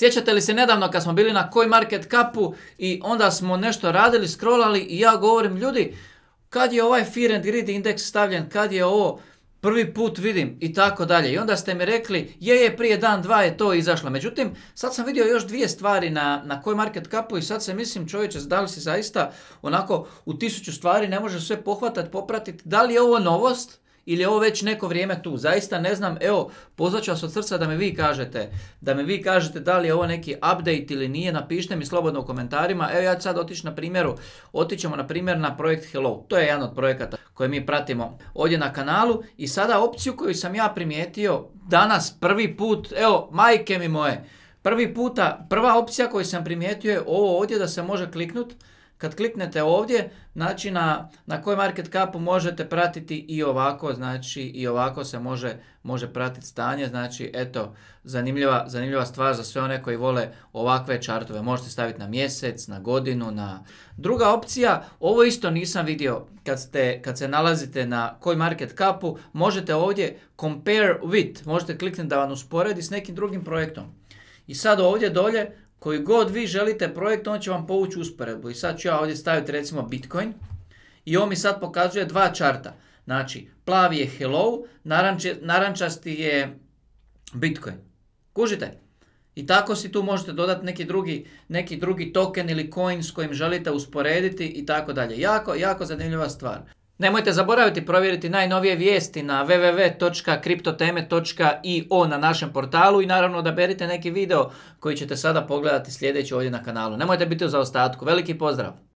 Sjećate li se nedavno kad smo bili na koji market kapu i onda smo nešto radili, scrollali i ja govorim ljudi, kad je ovaj Fear and Greed indeks stavljen, kad je ovo, prvi put vidim i tako dalje. I onda ste mi rekli, je, je, prije dan, dva je to izašlo. Međutim, sad sam vidio još dvije stvari na, na koji market kapu i sad se mislim, čovječe, da li si zaista onako u tisuću stvari ne može sve pohvatati, popratiti, da li je ovo novost ili je ovo već neko vrijeme tu. Zaista ne znam, evo, pozvat ću vas od srca da mi vi kažete, da mi vi kažete da li je ovo neki update ili nije, napišite mi slobodno u komentarima. Evo ja ću sad otići na primjeru, otićemo na primjer na projekt Hello, to je jedan od projekata koje mi pratimo ovdje na kanalu i sada opciju koju sam ja primijetio danas prvi put, evo, majke mi moje, prvi puta, prva opcija koju sam primijetio je ovo ovdje da se može kliknuti kad kliknete ovdje, znači na, na koji market capu možete pratiti i ovako, znači i ovako se može, može pratiti stanje, znači eto, zanimljiva, zanimljiva stvar za sve one koji vole ovakve čartove, možete staviti na mjesec, na godinu, na... Druga opcija, ovo isto nisam vidio kad, ste, kad se nalazite na koji market capu, možete ovdje compare with, možete kliknuti da vam usporedi s nekim drugim projektom. I sad ovdje dolje koji god vi želite projekt, on će vam povući usporedbu. I sad ću ja ovdje staviti recimo Bitcoin i on mi sad pokazuje dva čarta. Znači, plavi je hello, narančasti je Bitcoin. Kužite? I tako si tu možete dodati neki drugi, neki drugi token ili coin s kojim želite usporediti i tako dalje. Jako, jako zanimljiva stvar. Nemojte zaboraviti provjeriti najnovije vijesti na www.kriptoteme.io na našem portalu i naravno odaberite neki video koji ćete sada pogledati sljedeći ovdje na kanalu. Nemojte biti u zaostatku. Veliki pozdrav!